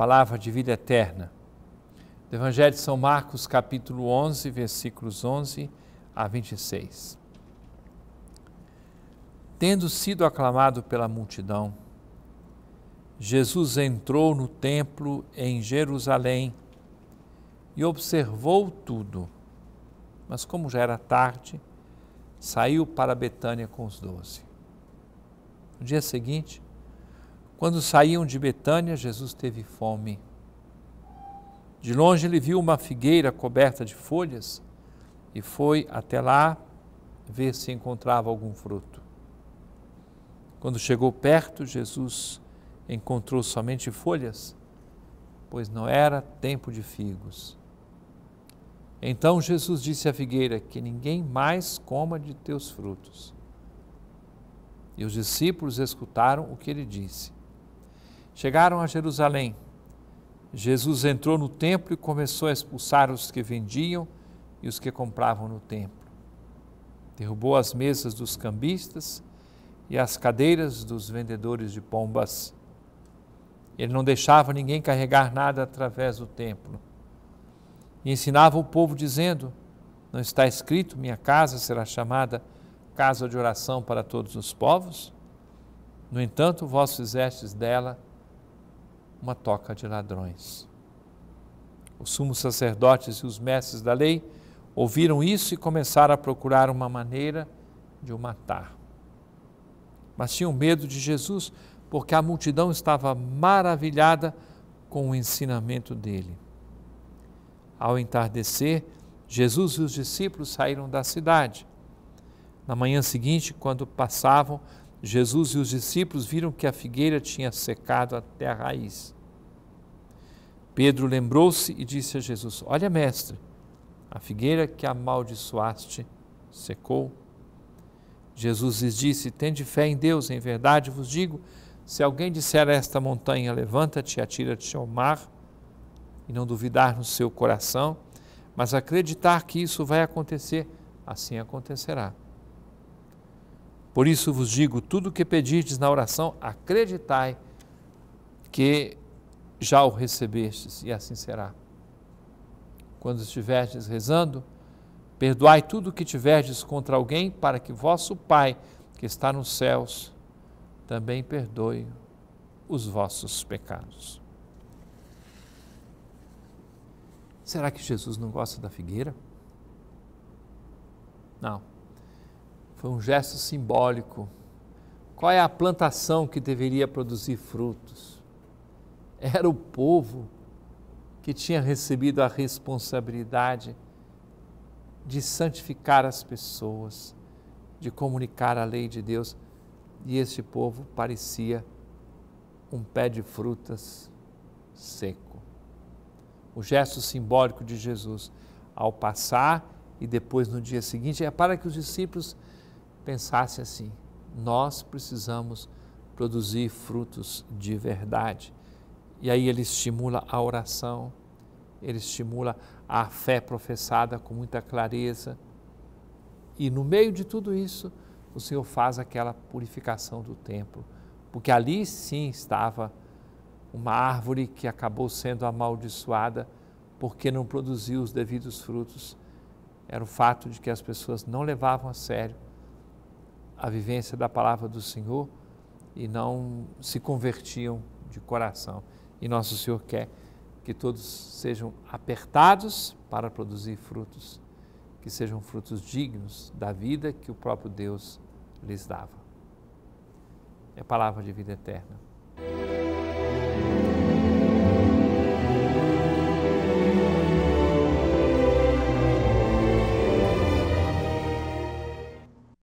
palavra de vida eterna. Do Evangelho de São Marcos, capítulo 11, versículos 11 a 26. Tendo sido aclamado pela multidão, Jesus entrou no templo em Jerusalém e observou tudo. Mas como já era tarde, saiu para Betânia com os doze. No dia seguinte, quando saíam de Betânia, Jesus teve fome. De longe ele viu uma figueira coberta de folhas e foi até lá ver se encontrava algum fruto. Quando chegou perto, Jesus encontrou somente folhas, pois não era tempo de figos. Então Jesus disse à figueira: Que ninguém mais coma de teus frutos. E os discípulos escutaram o que ele disse. Chegaram a Jerusalém. Jesus entrou no templo e começou a expulsar os que vendiam e os que compravam no templo. Derrubou as mesas dos cambistas e as cadeiras dos vendedores de pombas. Ele não deixava ninguém carregar nada através do templo. E ensinava o povo dizendo: Não está escrito, minha casa será chamada casa de oração para todos os povos? No entanto, vós fizestes dela uma toca de ladrões. Os sumos sacerdotes e os mestres da lei ouviram isso e começaram a procurar uma maneira de o matar. Mas tinham medo de Jesus, porque a multidão estava maravilhada com o ensinamento dele. Ao entardecer, Jesus e os discípulos saíram da cidade. Na manhã seguinte, quando passavam Jesus e os discípulos viram que a figueira tinha secado até a raiz. Pedro lembrou-se e disse a Jesus: Olha, mestre, a figueira que amaldiçoaste secou. Jesus lhes disse: Tende fé em Deus, em verdade vos digo: se alguém disser a esta montanha, levanta-te, atira-te ao mar, e não duvidar no seu coração, mas acreditar que isso vai acontecer, assim acontecerá. Por isso vos digo: tudo o que pedirdes na oração, acreditai que já o recebestes, e assim será. Quando estiverdes rezando, perdoai tudo o que tiverdes contra alguém, para que vosso Pai, que está nos céus, também perdoe os vossos pecados. Será que Jesus não gosta da figueira? Não. Foi um gesto simbólico. Qual é a plantação que deveria produzir frutos? Era o povo que tinha recebido a responsabilidade de santificar as pessoas, de comunicar a lei de Deus. E este povo parecia um pé de frutas seco. O gesto simbólico de Jesus ao passar e depois no dia seguinte é para que os discípulos pensasse assim: nós precisamos produzir frutos de verdade. E aí ele estimula a oração, ele estimula a fé professada com muita clareza. E no meio de tudo isso, o Senhor faz aquela purificação do templo, porque ali sim estava uma árvore que acabou sendo amaldiçoada porque não produziu os devidos frutos. Era o fato de que as pessoas não levavam a sério a vivência da palavra do Senhor e não se convertiam de coração. E nosso Senhor quer que todos sejam apertados para produzir frutos, que sejam frutos dignos da vida que o próprio Deus lhes dava. É palavra de vida eterna.